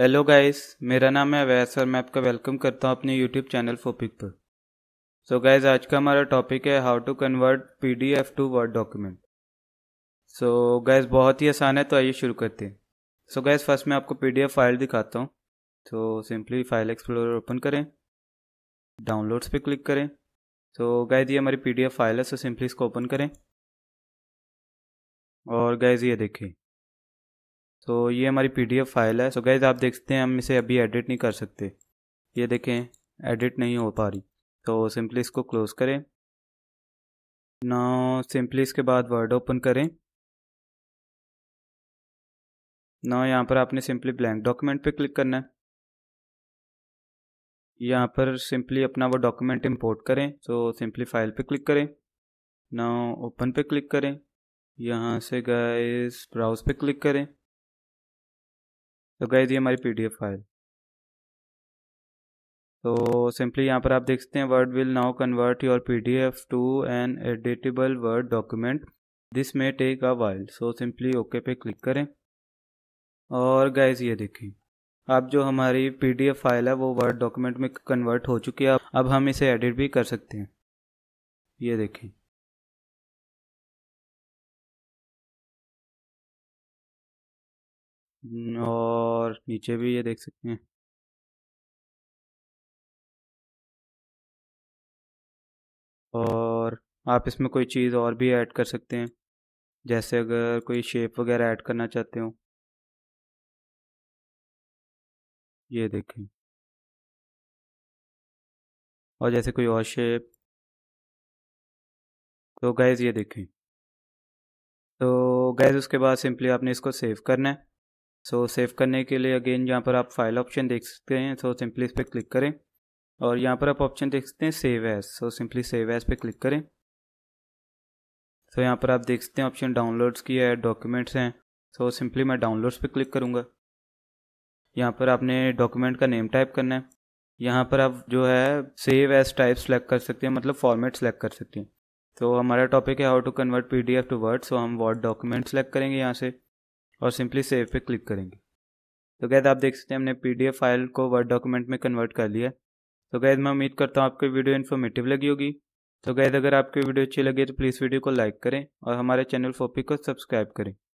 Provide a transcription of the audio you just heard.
hello guys मेरा नाम है अवैस और मैं आपका वेलकम करता हूँ अपने यूट्यूब चैनल फोपिक पर सो so गाइस आज का हमारा टॉपिक है how to convert PDF to Word document so guys बहुत ही आसान है तो आइए शुरू करते हैं सो गाइस फर्स्ट मैं आपको पीडीएफ फाइल दिखाता हूँ तो सिंपली फाइल एक्सप्लोर ओपन करें डाउनलोड्स पर क्लिक करें सो so ये हमारी पी फाइल है सो सिंपली इसको ओपन करें और गाइज ये देखें तो ये हमारी पीडीएफ फाइल है सो गैज आप देखते हैं हम इसे अभी एडिट नहीं कर सकते ये देखें एडिट नहीं हो पा रही तो सिंपली इसको क्लोज़ करें ना सिंपली इसके बाद वर्ड ओपन करें ना यहाँ पर आपने सिंपली ब्लैंक डॉक्यूमेंट पे क्लिक करना है यहाँ पर सिंपली अपना वो डॉक्यूमेंट इंपोर्ट करें सो सिंपली फाइल पे क्लिक करें ना ओपन पे क्लिक करें यहाँ से गए ब्राउज पे क्लिक करें तो गए थी हमारी पी फाइल तो सिंपली यहाँ पर आप देख सकते हैं Word will now convert your P D F to an editable Word document this may take a while so simply okay पे क्लिक करें और गैस ये देखें अब जो हमारी पी डी एफ फाइल है वो वर्ड डॉक्यूमेंट में कन्वर्ट हो चुकी है अब हम इसे एडिट भी कर सकते हैं ये देखें और और नीचे भी ये देख सकते हैं और आप इसमें कोई चीज़ और भी ऐड कर सकते हैं जैसे अगर कोई शेप वगैरह ऐड करना चाहते हो ये देखें और जैसे कोई और शेप तो गैज़ ये देखें तो गैज़ उसके बाद सिंपली आपने इसको सेव करना है सो so, सेव करने के लिए अगेन यहाँ पर आप फाइल ऑप्शन देख सकते हैं सो so, सिंपली इस पर क्लिक करें और यहाँ पर आप ऑप्शन देख सकते हैं save as so simply save as पे क्लिक करें सो so, यहाँ पर आप देख सकते हैं ऑप्शन डाउनलोड्स की है डॉक्यूमेंट्स हैं सो so, सिंपली मैं डाउनलोड्स पे क्लिक करूँगा यहाँ पर आपने डॉक्यूमेंट का नेम टाइप करना है यहाँ पर आप जो है सेव एज टाइप सेलेक्ट कर सकते हैं मतलब फॉर्मेट सेलेक्ट कर सकते हैं तो हमारा टॉपिक है how to convert P D F to Word so हम वर्ड डॉक्यूमेंट सेलेक्ट करेंगे यहाँ से और सिंपली सेव पे क्लिक करेंगे तो गैद आप देख सकते हैं हमने पीडीएफ फाइल को वर्ड डॉक्यूमेंट में कन्वर्ट कर लिया तो गैद मैं उम्मीद करता हूँ आपको वीडियो इन्फॉर्मेटिव लगी होगी तो गैद अगर आपकी वीडियो अच्छी लगी तो प्लीज़ वीडियो को लाइक करें और हमारे चैनल फोपी को सब्सक्राइब करें